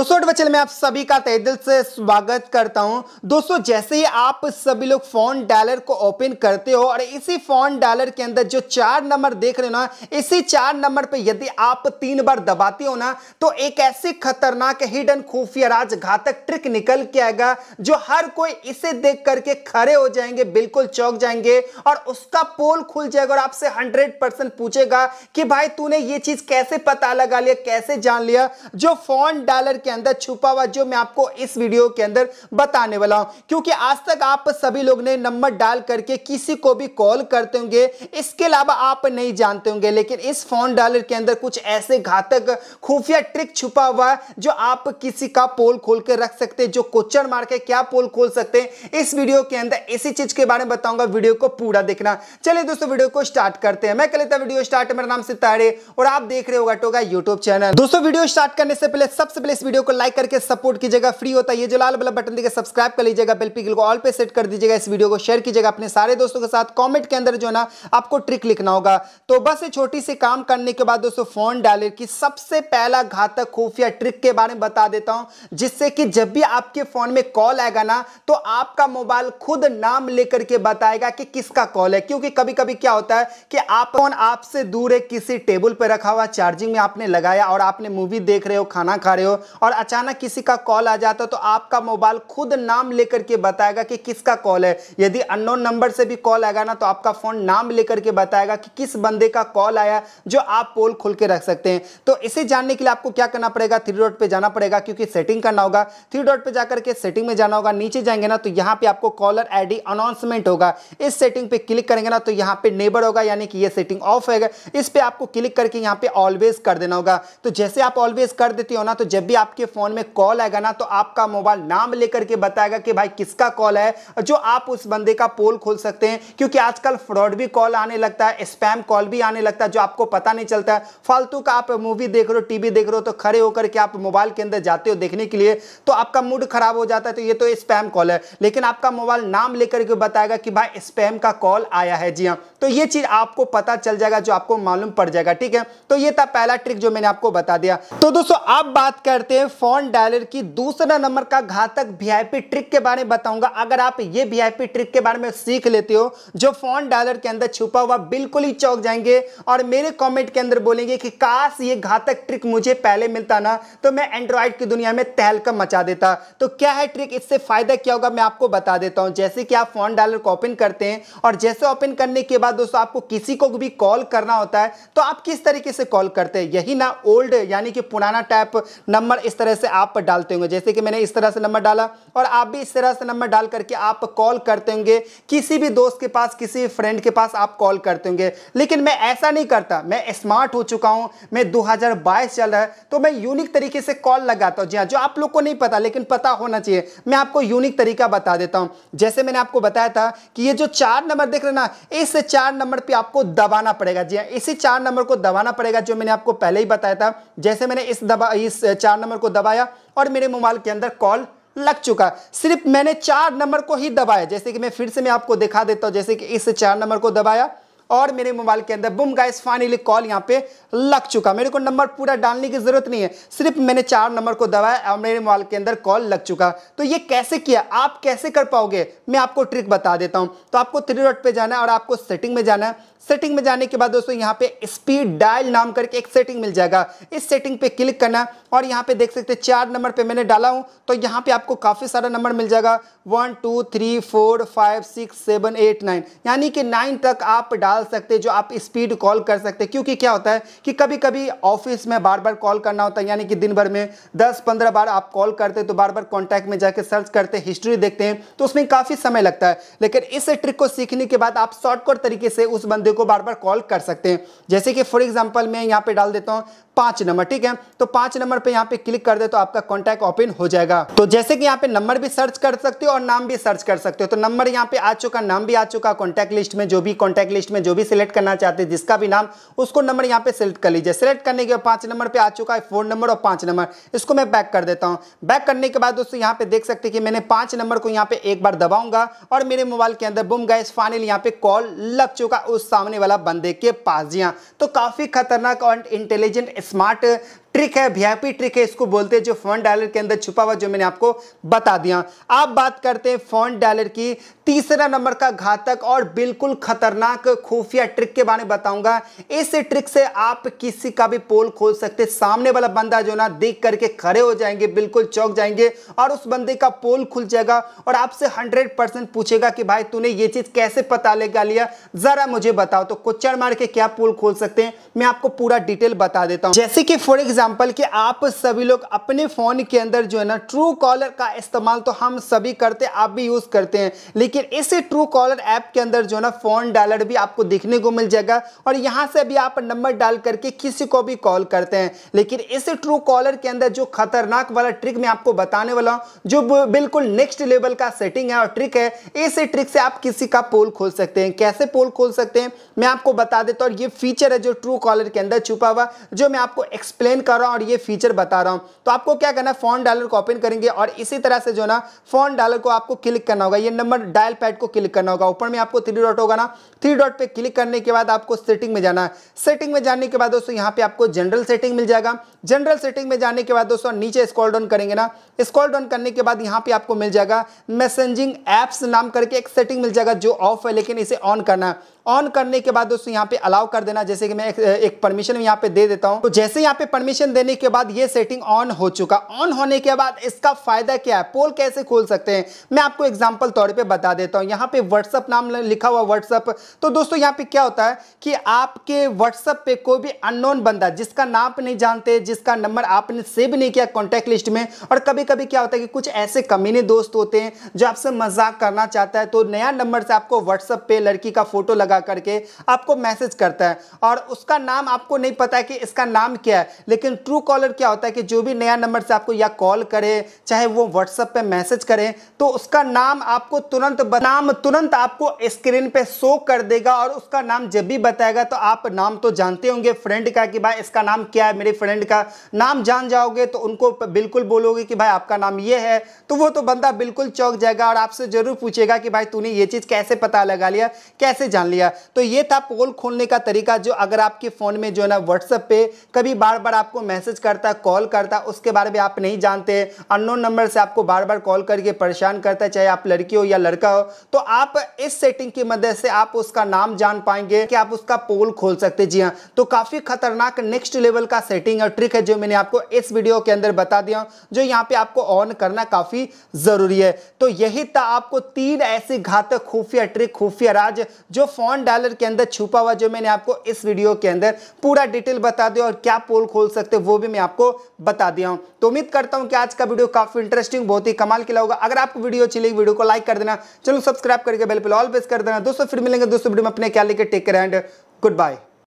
दोस्तों बचल में आप सभी का तय दिल से स्वागत करता हूं दोस्तों जैसे ही आप सभी लोग फोन डायलर को ओपन करते हो और इसी फोन डायलर के अंदर जो चार नंबर देख रहे हो ना इसी चार नंबर पे यदि आप तीन बार दबाते हो ना तो एक ऐसी खतरनाक हिडन खुफिया राज घातक ट्रिक निकल के आएगा जो हर कोई इसे देख करके खड़े हो जाएंगे बिल्कुल चौक जाएंगे और उसका पोल खुल जाएगा और आपसे हंड्रेड परसेंट पूछेगा कि भाई तूने ये चीज कैसे पता लगा लिया कैसे जान लिया जो फोन डायलर के के अंदर छुपा हुआ जो मैं आपको इस वीडियो के अंदर बताने वाला हूं क्योंकि आज तक आप सभी लोग ने नंबर डाल करके किसी को भी कॉल करते होंगे इसके अलावा आप नहीं जानते होंगे लेकिन इस फोन डालर के अंदर कुछ ऐसे घातक खुफिया ट्रिक छुपा हुआ जो आप किसी का पोल खोल कर रख सकते हैं जो क्वेश्चन मार के क्या पोल खोल सकते हैं इस वीडियो के अंदर इसी चीज के बारे में बताऊंगा वीडियो को पूरा देखना चलिए दोस्तों वीडियो को स्टार्ट करते हैं मैं कह लेता वीडियो स्टार्ट मेरा नाम सितारे और आप देख रहे होगा टोगा यूट्यूब चैनल दोस्तों वीडियो स्टार्ट करने से पहले सबसे पहले इस वीडियो को लाइक करके सपोर्ट कीजिएगा फ्री होता है ये जो लाल वाला बटन देखिए सब्सक्राइब कर लीजिएगा बेल पिकल को ऑल पे सेट कर दीजिएगा इस वीडियो को शेयर कीजिएगा अपने सारे दोस्तों के साथ कॉमेंट के अंदर जो है ना आपको ट्रिक लिखना होगा तो बस ये छोटी सी काम करने के बाद दोस्तों फोन डाले की सबसे पहला घातक खुफिया ट्रिक के बारे में बता देता हूं जिससे कि जब भी आपके फोन में कॉल आएगा ना तो आपका मोबाइल खुद नाम लेकर के बताएगा कि किसका कॉल है क्योंकि कभी कभी क्या होता है कि आप फोन आपसे दूर है किसी टेबल पर रखा हुआ चार्जिंग में आपने लगाया और आपने मूवी देख रहे हो खाना खा रहे हो और अचानक किसी का कॉल आ जाता है तो आपका मोबाइल खुद नाम लेकर के बताएगा कि किसका कॉल है यदि अननोन नंबर से भी कॉल आएगा ना तो आपका फ़ोन नाम लेकर के बताएगा कि किस बंदे का कॉल आया जो आप पोल खोल के रख सकते हैं तो इसे जानने के लिए आपको क्या करना पड़ेगा थ्री डॉट पर जाना पड़ेगा क्योंकि सेटिंग करना होगा थ्री डॉट पर जाकर के सेटिंग में जाना होगा नीचे जाएंगे ना तो यहाँ पर आपको कॉलर आई डी अनाउंसमेंट होगा इस सेटिंग पर क्लिक करेंगे ना तो यहाँ पर नेबर होगा यानी कि ये सेटिंग ऑफ है इस पर आपको क्लिक करके यहाँ पे ऑलवेज कर देना होगा तो जैसे आप ऑलवेज कर देती हो ना तो जब भी आप आपके फ़ोन में कॉल आएगा ना तो आपका मोबाइल नाम लेकर के बताएगा कि भाई किसका कॉल है जो आप उस बंदे का पोल खोल सकते हैं क्योंकि आजकल फ्रॉड भी कॉल आने लगता है स्पैम कॉल भी आने लगता है जो आपको पता नहीं चलता है फालतू का आप मूवी देख रहे हो टीवी देख रहे हो तो खड़े होकर के आप मोबाइल के अंदर जाते हो देखने के लिए तो आपका मूड खराब हो जाता है तो ये तो स्पैम कॉल है लेकिन आपका मोबाइल नाम लेकर के बताएगा कि भाई स्पैम का कॉल आया है जी हाँ तो ये चीज़ आपको पता चल जाएगा जो आपको मालूम पड़ जाएगा ठीक है तो ये था पहला ट्रिक जो मैंने आपको बता दिया तो दोस्तों आप बात करते हैं फॉन डॉलर की दूसरा नंबर का घातक वीआईपी ट्रिक के बारे में बताऊंगा अगर आप ये वीआईपी ट्रिक के बारे में सीख लेते हो जो फोन डायलर के अंदर छुपा हुआ बिल्कुल ही चौक जाएंगे और मेरे कमेंट के अंदर बोलेंगे कि काश ये घातक ट्रिक मुझे पहले मिलता ना तो मैं एंड्रॉयड की दुनिया में तहलका मचा देता तो क्या है ट्रिक इससे फायदा क्या होगा मैं आपको बता देता हूँ जैसे कि आप फोन डायलर को ओपन करते हैं और जैसे ओपन करने के बाद दोस्तों आपको किसी को भी कॉल करना होता है तो आप किस तरीके से कॉल करते हैं यही ना ओल्ड यानी कि पुराना टाइप नंबर इस तरह से आप डालते होंगे जैसे कि मैंने इस तरह से नंबर डाला और आप भी इस तरह से नंबर डाल करके आप कॉल करते होंगे किसी भी दोस्त के पास किसी भी फ्रेंड के पास आप कॉल करते होंगे लेकिन मैं ऐसा नहीं करता मैं स्मार्ट हो चुका हूँ मैं दो चल रहा है तो मैं यूनिक तरीके से कॉल लगाता हूँ जी हाँ जो आप लोग को नहीं पता लेकिन पता होना चाहिए मैं आपको यूनिक तरीका बता देता हूँ जैसे मैंने आपको बताया था कि ये जो चार नंबर देख रहे ना इस चार नंबर पर आपको दबाना पड़ेगा जी हाँ इसी चार नंबर को दबाना पड़ेगा जो मैंने आपको पहले ही बताया था जैसे मैंने इस दबा इस चार नंबर को दबाया और मेरे मोबाइल के अंदर कॉल लग चुका सिर्फ मैंने चार नंबर को ही दबाया जैसे कि मैं फिर से मैं आपको दिखा देता हूं जैसे कि इस चार नंबर को दबाया और मेरे मोबाइल के अंदर बुम गाइस फाइनली कॉल यहां पे लग चुका मेरे को नंबर पूरा डालने की ज़रूरत नहीं है सिर्फ मैंने चार नंबर को दबाया और मेरे मोबाइल के अंदर कॉल लग चुका तो ये कैसे किया आप कैसे कर पाओगे मैं आपको ट्रिक बता देता हूं तो आपको थ्री डॉट पे जाना है और आपको सेटिंग में जाना है सेटिंग में जाने के बाद दोस्तों यहाँ पे स्पीड डायल नाम करके एक सेटिंग मिल जाएगा इस सेटिंग पे क्लिक करना और यहाँ पे देख सकते हैं चार नंबर पे मैंने डाला हूँ तो यहाँ पे आपको काफ़ी सारा नंबर मिल जाएगा one two three four five six seven eight nine यानी कि नाइन तक आप डाल सकते जो आप स्पीड कॉल कर सकते क्योंकि क्या होता है कि कभी कभी ऑफिस में बार बार कॉल करना होता है यानी कि दिन भर में दस पंद्रह बार आप कॉल करते तो बार बार कॉन्टैक्ट में जाकर सर्च करते हिस्ट्री देखते हैं तो उसमें काफ़ी समय लगता है लेकिन इस ट्रिक को सीखने के बाद आप शॉर्टकट तरीके से उस बंदे को बार बार कॉल कर सकते हैं जैसे कि फॉर एग्जाम्पल मैं यहाँ पे डाल देता हूँ पाँच नंबर ठीक है तो पाँच नंबर पे यहाँ पे क्लिक कर दे तो आपका कॉन्टैक्ट ओपन हो जाएगा तो जैसे कि यहाँ पे नंबर भी सर्च कर सकते हो और नाम भी सर्च कर सकते हो तो नंबर यहाँ पे आ चुका नाम भी आ चुका कॉन्टैक्ट लिस्ट में जो भी कॉन्टैक्ट लिस्ट में जो भी सिलेक्ट करना चाहते हैं जिसका भी नाम उसको नंबर यहाँ पे सिलेक्ट कर लीजिए सिलेक्ट करने के बाद पांच नंबर पे आ चुका है फोन नंबर और पांच नंबर इसको मैं बैक कर देता हूँ बैक करने के बाद दोस्तों यहाँ पे देख सकते कि मैंने पांच नंबर को यहाँ पे एक बार दबाऊंगा और मेरे मोबाइल के अंदर बुम गैस फाइनल यहाँ पे कॉल लग चुका उस सामने वाला बंदे के पास जी तो काफी खतरनाक और इंटेलिजेंट स्मार्ट ट्रिक है वीआईपी ट्रिक है इसको बोलते हैं जो फॉन्ट डायलर के अंदर छुपा हुआ जो मैंने आपको बता दिया आप बात करते हैं फॉन्ट डायलर की तीसरा नंबर का घातक और बिल्कुल खतरनाक खुफिया ट्रिक के बारे में बताऊंगा इस ट्रिक से आप किसी का भी पोल खोल सकते सामने वाला बंदा जो ना देख करके खड़े हो जाएंगे बिल्कुल चौक जाएंगे और उस बंदे का पोल खुल जाएगा और आपसे हंड्रेड परसेंट पूछेगा कि भाई तूने ये चीज कैसे पता लेगा लिया जरा मुझे बताओ तो कुचड़ मार के क्या पोल खोल सकते हैं मैं आपको पूरा डिटेल बता देता हूँ जैसे कि फॉर एग्जाम्पल एग्जाम्पल कि आप सभी लोग अपने फ़ोन के अंदर जो है ना ट्रू कॉलर का इस्तेमाल तो हम सभी करते हैं आप भी यूज़ करते हैं लेकिन इस ट्रू कॉलर ऐप के अंदर जो है ना फ़ोन डायलर भी आपको देखने को मिल जाएगा और यहां से भी आप नंबर डाल करके किसी को भी कॉल करते हैं लेकिन इस ट्रू कॉलर के अंदर जो खतरनाक वाला ट्रिक मैं आपको बताने वाला हूँ जो बिल्कुल नेक्स्ट लेवल का सेटिंग है और ट्रिक है इस ट्रिक से आप किसी का पोल खोल सकते हैं कैसे पोल खोल सकते हैं मैं आपको बता देता हूँ ये फीचर है जो ट्रू कॉलर के अंदर छुपा हुआ जो मैं आपको एक्सप्लेन कर रहा हूं और ये फीचर बता रहा हूं तो आपको क्या करना है फॉन्ट डायलर को ओपन करेंगे और इसी तरह से जो ना फॉन्ट डायलर को आपको क्लिक करना होगा ये नंबर डायल पैड को क्लिक करना होगा ऊपर में आपको थ्री डॉट होगा ना थ्री डॉट पे क्लिक करने के बाद आपको सेटिंग में जाना है सेटिंग में जाने के बाद दोस्तों यहाँ पे आपको जनरल सेटिंग मिल जाएगा जनरल सेटिंग में जाने के बाद दोस्तों नीचे स्कॉल डाउन करेंगे ना स्कॉल डाउन करने के बाद यहाँ पे आपको मिल जाएगा मैसेजिंग एप्स नाम करके एक सेटिंग मिल जाएगा जो ऑफ है लेकिन इसे ऑन करना है ऑन करने के बाद दोस्तों यहाँ पे अलाउ कर देना जैसे कि मैं एक, एक परमिशन यहाँ पे दे देता हूँ तो जैसे यहाँ पे परमिशन देने के बाद ये सेटिंग ऑन हो चुका ऑन होने के बाद इसका फायदा क्या है पोल कैसे खोल सकते हैं मैं आपको एग्जाम्पल तौर पर बता देता हूँ यहाँ पे व्हाट्सअप नाम लिखा हुआ व्हाट्सअप तो दोस्तों यहाँ पे क्या होता है कि आपके व्हाट्सअप पे कोई भी अननोन बंदा जिसका नाम नहीं जानते जिसका नंबर आपने सेव नहीं किया कॉन्टैक्ट लिस्ट में और कभी कभी क्या होता है कि कुछ ऐसे कमीने दोस्त होते हैं जो आपसे मजाक करना चाहता है तो नया नंबर से आपको व्हाट्सअप पे लड़की का फोटो लगा लगा करके आपको मैसेज करता है और उसका नाम आपको नहीं पता है कि इसका नाम क्या है लेकिन ट्रू कॉलर क्या होता है कि जो भी नया नंबर से आपको या कॉल करे चाहे वो व्हाट्सएप पे मैसेज करे तो उसका नाम आपको तुरंत नाम तुरंत आपको स्क्रीन पे शो कर देगा और उसका नाम जब भी बताएगा तो आप नाम तो जानते होंगे फ्रेंड का कि भाई इसका नाम क्या है मेरे फ्रेंड का नाम जान जाओगे तो उनको बिल्कुल बोलोगे कि भाई आपका नाम ये है तो वो तो बंदा बिल्कुल चौक जाएगा और आपसे ज़रूर पूछेगा कि भाई तूने ये चीज़ कैसे पता लगा लिया कैसे जान लिया भैया तो ये था पोल खोलने का तरीका जो अगर आपके फ़ोन में जो है ना व्हाट्सएप पे कभी बार बार आपको मैसेज करता है कॉल करता उसके बारे में आप नहीं जानते अननोन नंबर से आपको बार बार कॉल करके परेशान करता है चाहे आप लड़की हो या लड़का हो तो आप इस सेटिंग की मदद से आप उसका नाम जान पाएंगे कि आप उसका पोल खोल सकते जी हाँ तो काफ़ी खतरनाक नेक्स्ट लेवल का सेटिंग और ट्रिक है जो मैंने आपको इस वीडियो के अंदर बता दिया जो यहाँ पे आपको ऑन करना काफ़ी ज़रूरी है तो यही था आपको तीन ऐसी घातक खुफिया ट्रिक खुफिया राज जो फोन ऑन डॉलर के अंदर छुपा हुआ जो मैंने आपको इस वीडियो के अंदर पूरा डिटेल बता दिया और क्या पोल खोल सकते वो भी मैं आपको बता दिया हूं तो उम्मीद करता हूं कि आज का वीडियो काफी इंटरेस्टिंग बहुत ही कमाल किला होगा अगर आपको वीडियो अच्छी लगी वीडियो को लाइक कर देना चलो सब्सक्राइब करके बेल पे ऑल प्रेस कर देना दोस्तों फिर मिलेंगे दोस्तों वीडियो में अपने क्या लेकर टेक कर एंड गुड बाय